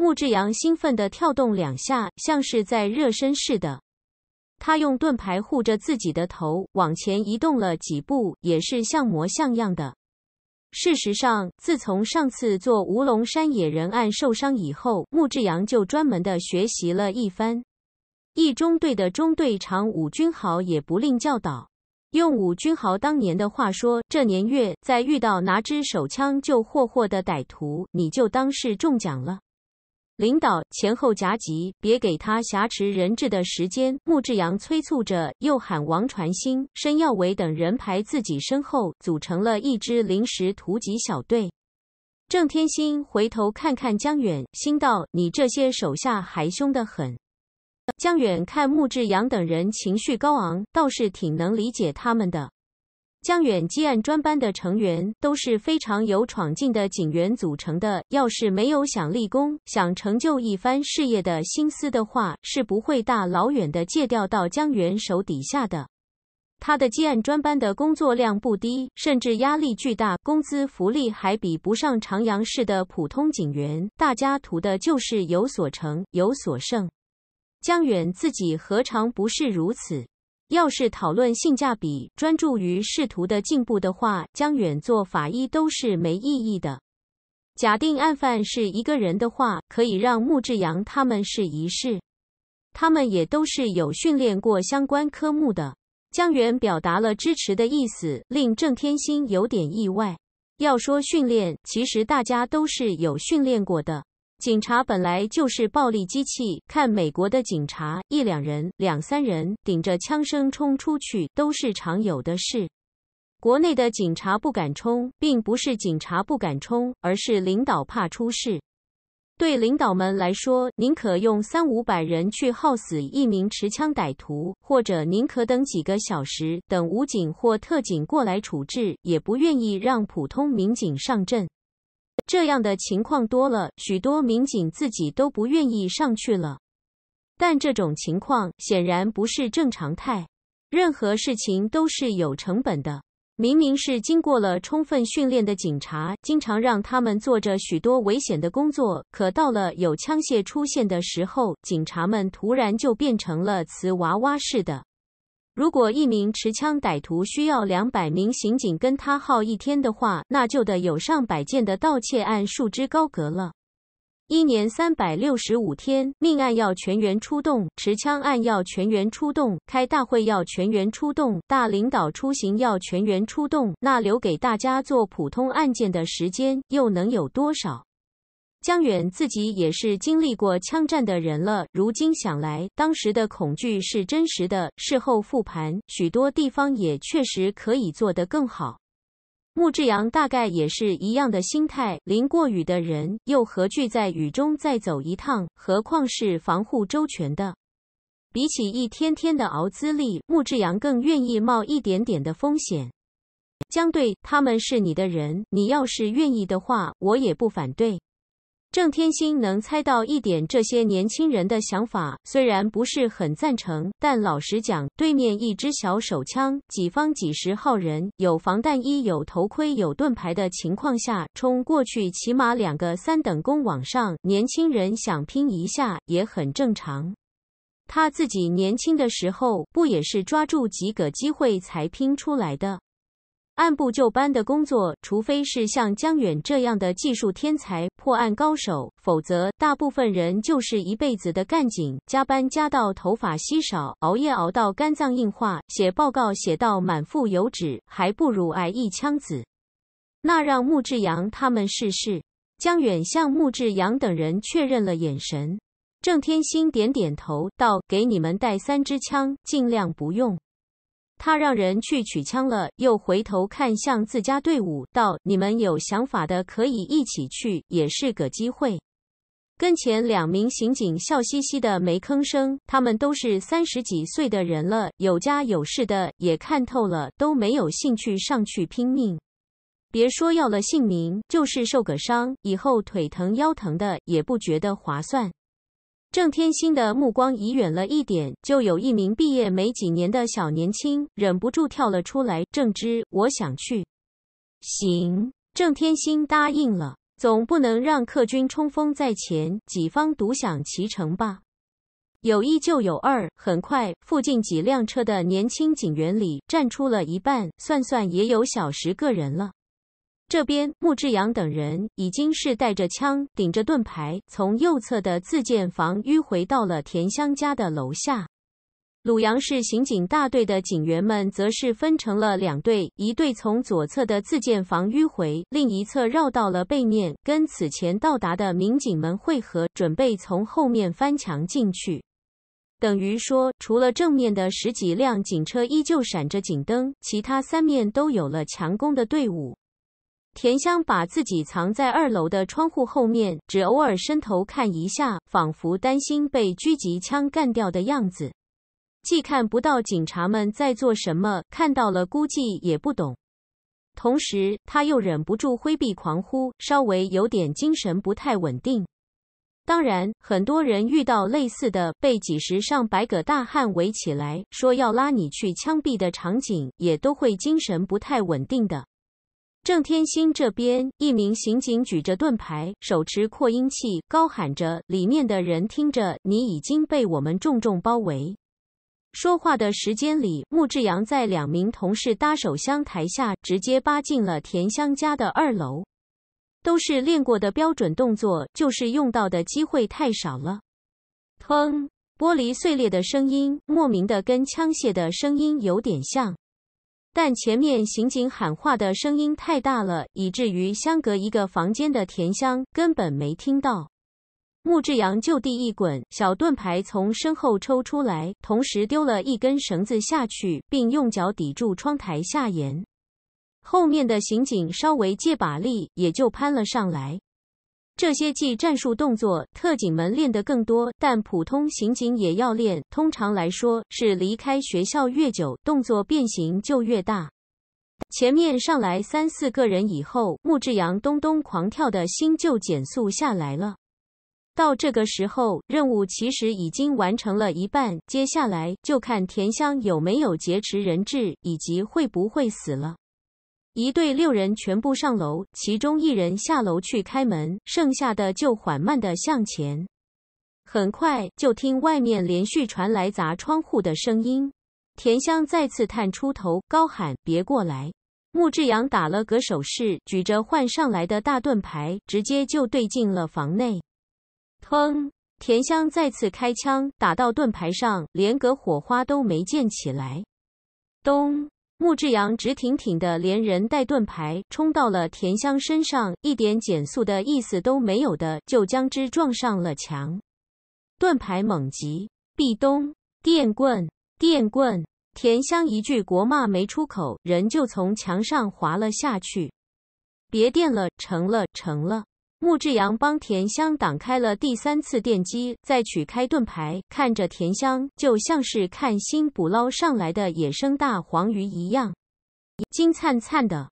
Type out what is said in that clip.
穆志扬兴奋地跳动两下，像是在热身似的。他用盾牌护着自己的头，往前移动了几步，也是像模像样的。事实上，自从上次做乌龙山野人案受伤以后，穆志扬就专门的学习了一番。一中队的中队长武军豪也不吝教导。用武军豪当年的话说：“这年月，再遇到拿支手枪就霍霍的歹徒，你就当是中奖了。”领导前后夹击，别给他挟持人质的时间。穆志阳催促着，又喊王传新、申耀伟等人排自己身后，组成了一支临时突击小队。郑天星回头看看江远，心道：“你这些手下还凶得很。”江远看穆志阳等人情绪高昂，倒是挺能理解他们的。江远积案专班的成员都是非常有闯劲的警员组成的。要是没有想立功、想成就一番事业的心思的话，是不会大老远的借调到江远手底下的。他的积案专班的工作量不低，甚至压力巨大，工资福利还比不上长阳市的普通警员。大家图的就是有所成、有所胜。江远自己何尝不是如此？要是讨论性价比，专注于仕途的进步的话，江远做法医都是没意义的。假定案犯是一个人的话，可以让穆志阳他们试一试，他们也都是有训练过相关科目的。江远表达了支持的意思，令郑天星有点意外。要说训练，其实大家都是有训练过的。警察本来就是暴力机器，看美国的警察，一两人、两三人顶着枪声冲出去都是常有的事。国内的警察不敢冲，并不是警察不敢冲，而是领导怕出事。对领导们来说，宁可用三五百人去耗死一名持枪歹徒，或者宁可等几个小时，等武警或特警过来处置，也不愿意让普通民警上阵。这样的情况多了，许多民警自己都不愿意上去了。但这种情况显然不是正常态。任何事情都是有成本的。明明是经过了充分训练的警察，经常让他们做着许多危险的工作，可到了有枪械出现的时候，警察们突然就变成了瓷娃娃似的。如果一名持枪歹徒需要两百名刑警跟他耗一天的话，那就得有上百件的盗窃案束之高阁了。一年三百六十五天，命案要全员出动，持枪案要全员出动，开大会要全员出动，大领导出行要全员出动，那留给大家做普通案件的时间又能有多少？江远自己也是经历过枪战的人了，如今想来，当时的恐惧是真实的。事后复盘，许多地方也确实可以做得更好。穆志阳大概也是一样的心态，淋过雨的人又何惧在雨中再走一趟？何况是防护周全的？比起一天天的熬资历，穆志阳更愿意冒一点点的风险。江队，他们是你的人，你要是愿意的话，我也不反对。郑天星能猜到一点这些年轻人的想法，虽然不是很赞成，但老实讲，对面一支小手枪，己方几十号人有防弹衣、有头盔、有盾牌的情况下冲过去，起码两个三等功往上。年轻人想拼一下也很正常，他自己年轻的时候不也是抓住几个机会才拼出来的？按部就班的工作，除非是像江远这样的技术天才、破案高手，否则大部分人就是一辈子的干警，加班加到头发稀少，熬夜熬到肝脏硬化，写报告写到满腹油脂，还不如挨一枪子。那让穆志阳他们试试。江远向穆志阳等人确认了眼神，郑天星点点头道：“给你们带三支枪，尽量不用。”他让人去取枪了，又回头看向自家队伍，道：“你们有想法的可以一起去，也是个机会。”跟前两名刑警笑嘻嘻的没吭声。他们都是三十几岁的人了，有家有室的，也看透了，都没有兴趣上去拼命。别说要了性命，就是受个伤，以后腿疼腰疼的，也不觉得划算。郑天星的目光移远了一点，就有一名毕业没几年的小年轻忍不住跳了出来：“郑支，我想去。”“行。”郑天星答应了，总不能让客军冲锋在前，己方独享其成吧？有一就有二，很快附近几辆车的年轻警员里站出了一半，算算也有小十个人了。这边，穆志阳等人已经是带着枪、顶着盾牌，从右侧的自建房迂回到了田香家的楼下。鲁阳市刑警大队的警员们则是分成了两队，一队从左侧的自建房迂回，另一侧绕到了背面，跟此前到达的民警们汇合，准备从后面翻墙进去。等于说，除了正面的十几辆警车依旧闪着警灯，其他三面都有了强攻的队伍。田香把自己藏在二楼的窗户后面，只偶尔伸头看一下，仿佛担心被狙击枪干掉的样子。既看不到警察们在做什么，看到了估计也不懂。同时，他又忍不住挥臂狂呼，稍微有点精神不太稳定。当然，很多人遇到类似的被几十上百个大汉围起来，说要拉你去枪毙的场景，也都会精神不太稳定的。郑天星这边，一名刑警举着盾牌，手持扩音器，高喊着：“里面的人听着，你已经被我们重重包围。”说话的时间里，穆志阳在两名同事搭手相抬下，直接扒进了田香家的二楼。都是练过的标准动作，就是用到的机会太少了。砰！玻璃碎裂的声音，莫名的跟枪械的声音有点像。但前面刑警喊话的声音太大了，以至于相隔一个房间的田香根本没听到。穆志阳就地一滚，小盾牌从身后抽出来，同时丢了一根绳子下去，并用脚抵住窗台下沿。后面的刑警稍微借把力，也就攀了上来。这些技战术动作，特警们练得更多，但普通刑警也要练。通常来说，是离开学校越久，动作变形就越大。前面上来三四个人以后，木志阳咚咚狂跳的心就减速下来了。到这个时候，任务其实已经完成了一半，接下来就看田香有没有劫持人质，以及会不会死了。一队六人全部上楼，其中一人下楼去开门，剩下的就缓慢地向前。很快就听外面连续传来砸窗户的声音。田香再次探出头，高喊：“别过来！”穆志阳打了个手势，举着换上来的大盾牌，直接就对进了房内。砰！田香再次开枪，打到盾牌上，连个火花都没溅起来。咚！穆志阳直挺挺的，连人带盾牌冲到了田香身上，一点减速的意思都没有的，就将之撞上了墙。盾牌猛击，壁咚，电棍，电棍！田香一句国骂没出口，人就从墙上滑了下去。别电了，成了，成了。穆志阳帮田香挡开了第三次电击，再取开盾牌，看着田香，就像是看新捕捞上来的野生大黄鱼一样，金灿灿的。